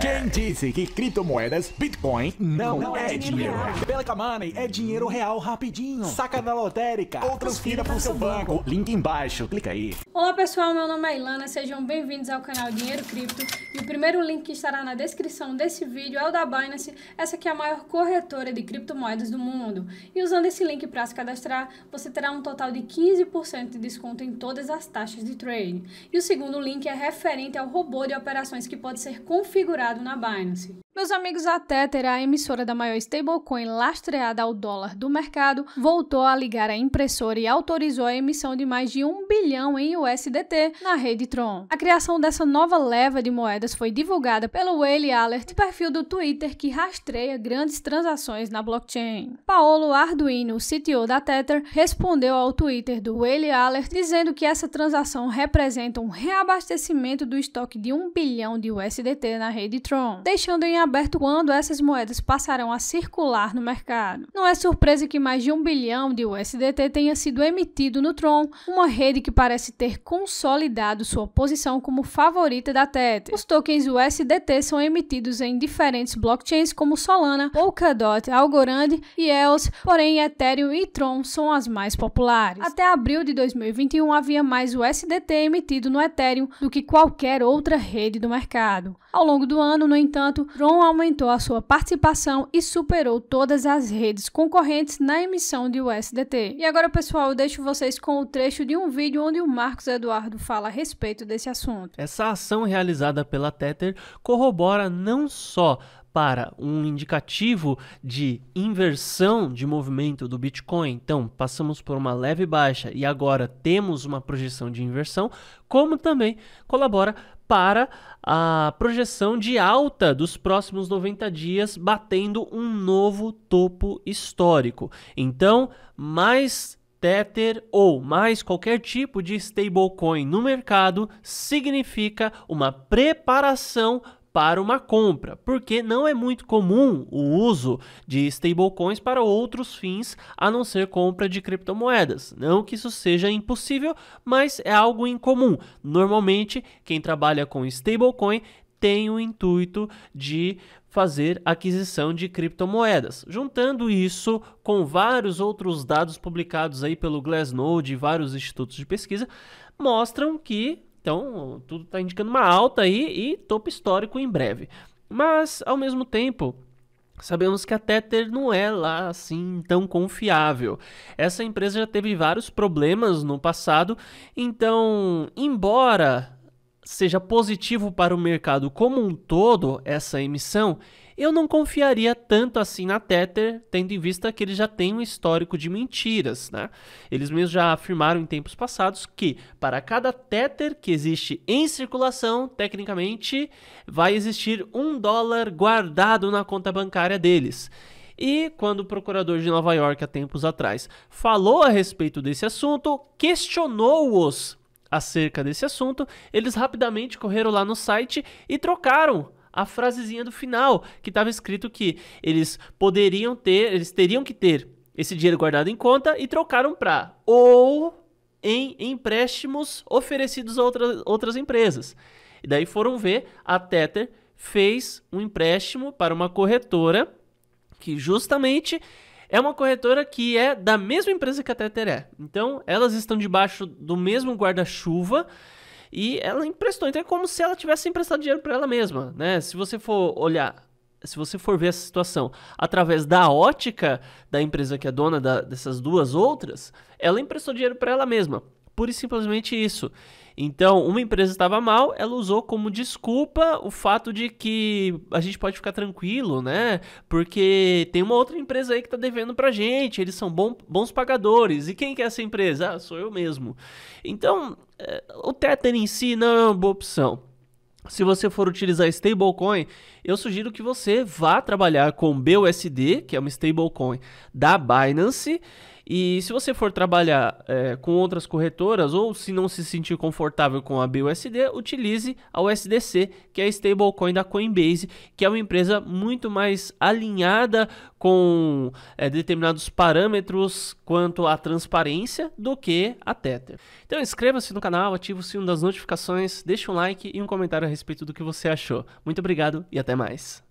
Quem disse que criptomoedas, Bitcoin, não, não é, é dinheiro? dinheiro. Pelica Money é dinheiro real rapidinho. Saca na lotérica ou transfira para o seu banco. banco. Link embaixo, clica aí. Olá pessoal, meu nome é Ilana, sejam bem-vindos ao canal Dinheiro Cripto e o primeiro link que estará na descrição desse vídeo é o da Binance, essa que é a maior corretora de criptomoedas do mundo. E usando esse link para se cadastrar, você terá um total de 15% de desconto em todas as taxas de trade. E o segundo link é referente ao robô de operações que pode ser configurado na Binance. Meus amigos, a Tether, a emissora da maior stablecoin lastreada ao dólar do mercado, voltou a ligar a impressora e autorizou a emissão de mais de 1 bilhão em USDT na rede Tron. A criação dessa nova leva de moedas foi divulgada pelo Whale Alert, perfil do Twitter que rastreia grandes transações na blockchain. Paolo Arduino, o CTO da Tether, respondeu ao Twitter do Whale Alert dizendo que essa transação representa um reabastecimento do estoque de 1 bilhão de USDT na rede Tron, deixando em aberto quando essas moedas passarão a circular no mercado. Não é surpresa que mais de um bilhão de USDT tenha sido emitido no Tron, uma rede que parece ter consolidado sua posição como favorita da Tether. Os tokens USDT são emitidos em diferentes blockchains como Solana, Polkadot, Algorand e EOS, porém Ethereum e Tron são as mais populares. Até abril de 2021 havia mais USDT emitido no Ethereum do que qualquer outra rede do mercado. Ao longo do ano, no entanto, Tron aumentou a sua participação e superou todas as redes concorrentes na emissão de USDT. E agora, pessoal, eu deixo vocês com o trecho de um vídeo onde o Marcos Eduardo fala a respeito desse assunto. Essa ação realizada pela Tether corrobora não só para um indicativo de inversão de movimento do Bitcoin, então passamos por uma leve baixa e agora temos uma projeção de inversão, como também colabora para a projeção de alta dos próximos 90 dias, batendo um novo topo histórico. Então, mais Tether ou mais qualquer tipo de stablecoin no mercado significa uma preparação para uma compra, porque não é muito comum o uso de stablecoins para outros fins a não ser compra de criptomoedas. Não que isso seja impossível, mas é algo incomum. Normalmente, quem trabalha com stablecoin tem o intuito de fazer aquisição de criptomoedas. Juntando isso com vários outros dados publicados aí pelo Glassnode e vários institutos de pesquisa, mostram que então, tudo está indicando uma alta aí e topo histórico em breve. Mas, ao mesmo tempo, Sabemos que a Tether não é lá assim tão confiável. Essa empresa já teve vários problemas no passado, então, embora seja positivo para o mercado como um todo essa emissão, eu não confiaria tanto assim na Tether, tendo em vista que eles já têm um histórico de mentiras, né? Eles mesmos já afirmaram em tempos passados que para cada Tether que existe em circulação, tecnicamente, vai existir um dólar guardado na conta bancária deles. E quando o procurador de Nova York, há tempos atrás, falou a respeito desse assunto, questionou-os acerca desse assunto, eles rapidamente correram lá no site e trocaram a frasezinha do final, que estava escrito que eles poderiam ter, eles teriam que ter esse dinheiro guardado em conta e trocaram para ou em empréstimos oferecidos a outras, outras empresas. E daí foram ver, a Tether fez um empréstimo para uma corretora que justamente é uma corretora que é da mesma empresa que a Teteré. Então, elas estão debaixo do mesmo guarda-chuva e ela emprestou. Então é como se ela tivesse emprestado dinheiro para ela mesma, né? Se você for olhar, se você for ver essa situação através da ótica da empresa que é dona da, dessas duas outras, ela emprestou dinheiro para ela mesma pura e simplesmente isso. Então, uma empresa estava mal, ela usou como desculpa o fato de que a gente pode ficar tranquilo, né? Porque tem uma outra empresa aí que está devendo a gente, eles são bom, bons pagadores. E quem que é essa empresa? Ah, sou eu mesmo. Então, eh, o Tether em si não é uma boa opção. Se você for utilizar stablecoin, eu sugiro que você vá trabalhar com BUSD, que é uma stablecoin da Binance, e se você for trabalhar é, com outras corretoras ou se não se sentir confortável com a BUSD, utilize a USDC, que é a stablecoin da Coinbase, que é uma empresa muito mais alinhada com é, determinados parâmetros quanto à transparência do que a Tether. Então inscreva-se no canal, ative o sino das notificações, deixe um like e um comentário a respeito do que você achou. Muito obrigado e até mais.